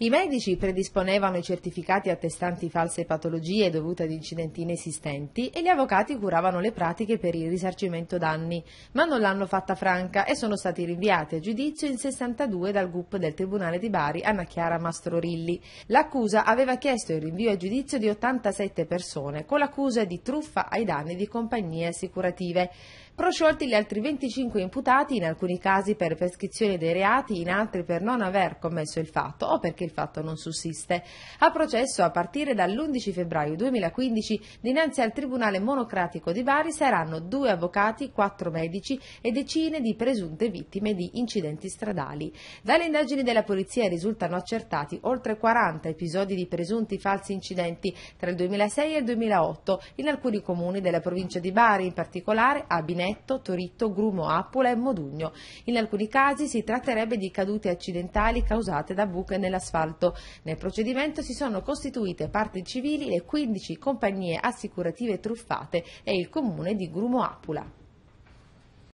I medici predisponevano i certificati attestanti false patologie dovute ad incidenti inesistenti e gli avvocati curavano le pratiche per il risarcimento danni, ma non l'hanno fatta franca e sono stati rinviati a giudizio in 62 dal GUP del Tribunale di Bari Anna Chiara Mastrorilli. L'accusa aveva chiesto il rinvio a giudizio di 87 persone con l'accusa di truffa ai danni di compagnie assicurative. Prosciolti gli altri 25 imputati, in alcuni casi per prescrizione dei reati, in altri per non aver commesso il fatto o perché il fatto non sussiste, A processo a partire dall'11 febbraio 2015 dinanzi al Tribunale Monocratico di Bari saranno due avvocati, quattro medici e decine di presunte vittime di incidenti stradali. Dalle indagini della polizia risultano accertati oltre 40 episodi di presunti falsi incidenti tra il 2006 e il 2008 in alcuni comuni della provincia di Bari, in particolare a Binetto, Toritto, Grumo Appula e Modugno. In alcuni casi si tratterebbe di cadute accidentali causate da buche nell'asfalto appalto. Nel procedimento si sono costituite parti civili le 15 compagnie assicurative truffate e il comune di Grumo Apula.